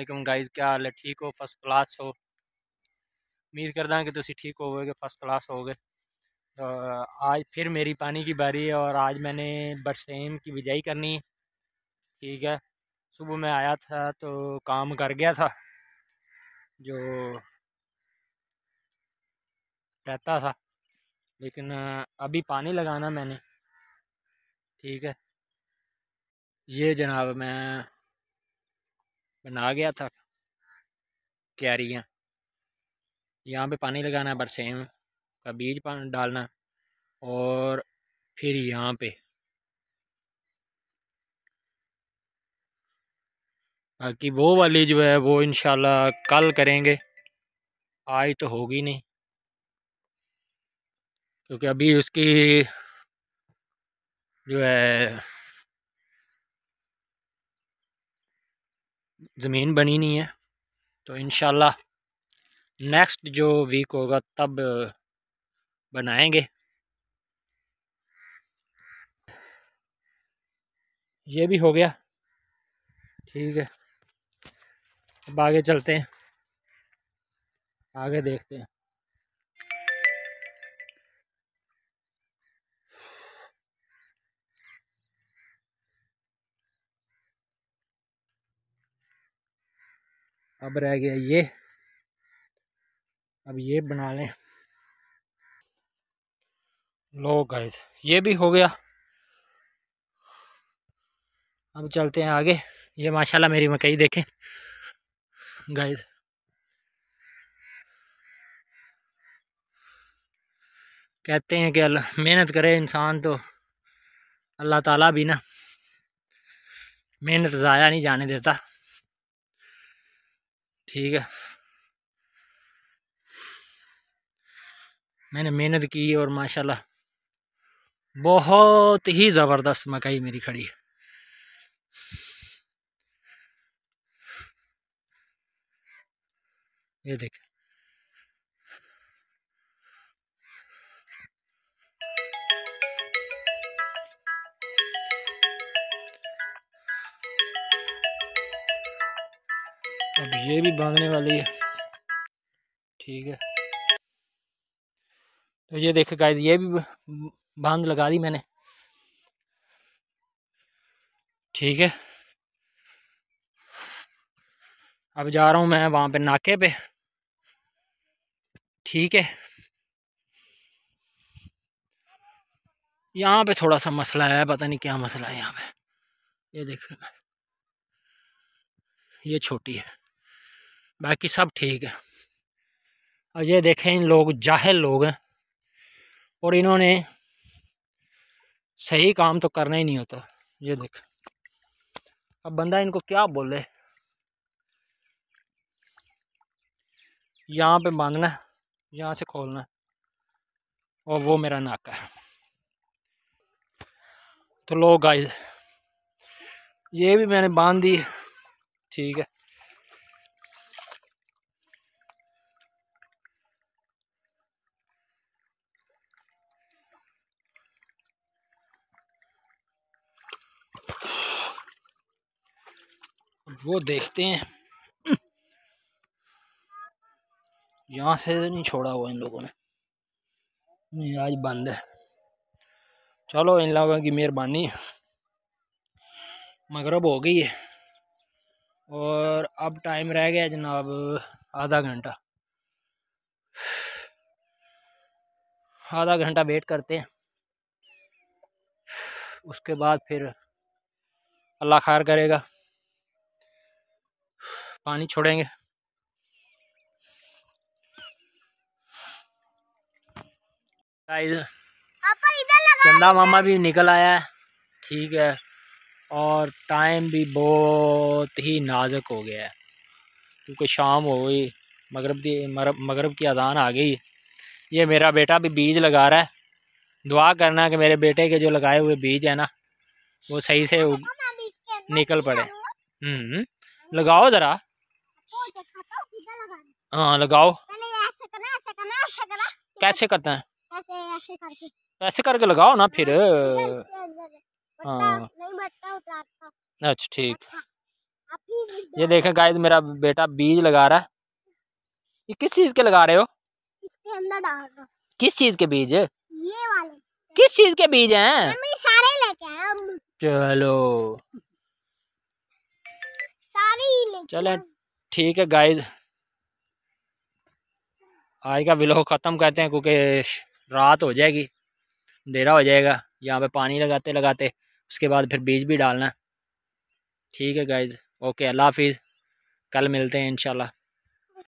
Aslam guys क्या हाल है ठीक हो फस्ट क्लास हो उम्मीद करता कि तुम ठीक हो गए फस्ट क्लास हो गए तो आज फिर मेरी पानी की बारी है और आज मैंने बरसेम की बिजाई करनी है ठीक है सुबह मैं आया था तो काम कर गया था जो रहता था लेकिन अभी पानी लगाना मैंने ठीक है ये जनाब मैं बना गया था क्यारियाँ यहाँ पे पानी लगाना है बरसेम का बीज डालना और फिर यहाँ पे बाकी वो वाली जो है वो इन कल करेंगे आज तो होगी नहीं क्योंकि अभी उसकी जो है ज़मीन बनी नहीं है तो इन नेक्स्ट जो वीक होगा तब बनाएंगे ये भी हो गया ठीक है अब आगे चलते हैं आगे देखते हैं अब रह गया ये अब ये बना लें लो गाइस ये भी हो गया अब चलते हैं आगे ये माशाल्लाह मेरी मकई देखें गाइस कहते हैं कि मेहनत करे इंसान तो अल्लाह ताला भी ना मेहनत ज़ाया नहीं जाने देता ठीक है मैंने मेहनत की और माशाल्लाह बहुत ही ज़बरदस्त मकई मेरी खड़ी है ये देखें अब ये भी भागने वाली है ठीक है तो ये देखो गाइज ये भी बांध लगा दी मैंने ठीक है अब जा रहा हूँ मैं वहाँ पे नाके पे ठीक है यहाँ पे थोड़ा सा मसला है पता नहीं क्या मसला है यहाँ पे ये देख ये छोटी है बाकी सब ठीक है और ये देखें इन लोग जाहिल लोग हैं और इन्होंने सही काम तो करना ही नहीं होता ये देख अब बंदा इनको क्या बोले यहाँ पे बांधना है यहाँ से खोलना है और वो मेरा नाका है तो लोग आए ये भी मैंने बांध दी ठीक है वो देखते हैं यहाँ से नहीं छोड़ा हुआ इन लोगों ने आज बंद है चलो इन लोगों की मेहरबानी मगरब हो गई है और अब टाइम रह गया जनाब आधा घंटा आधा घंटा वेट करते हैं उसके बाद फिर अल्लाह खार करेगा पानी छोड़ेंगे चंदा मामा भी निकल आया है ठीक है और टाइम भी बहुत ही नाजुक हो गया है क्योंकि शाम हो गई मगरब की मगरब की अजान आ गई ये मेरा बेटा भी बीज लगा रहा है दुआ करना कि मेरे बेटे के जो लगाए हुए बीज है ना वो सही से निकल पड़े हम्म, लगाओ ज़रा हाँ लगाओ कैसे करते हैं ऐसे करके लगाओ ना फिर हाँ अच्छा ठीक ये देखे गाइस मेरा बेटा बीज लगा रहा है ये किस चीज़ के लगा रहे हो किस चीज़ के बीज ये वाले किस चीज़ के बीज हैं सारे लेके चलो सारे चले ठीक है गाइज आज का विलोह ख़त्म करते हैं क्योंकि रात हो जाएगी अंधेरा हो जाएगा यहाँ पे पानी लगाते लगाते उसके बाद फिर बीज भी डालना ठीक है गाइज ओके अल्लाह हाफिज़ कल मिलते हैं इंशाल्लाह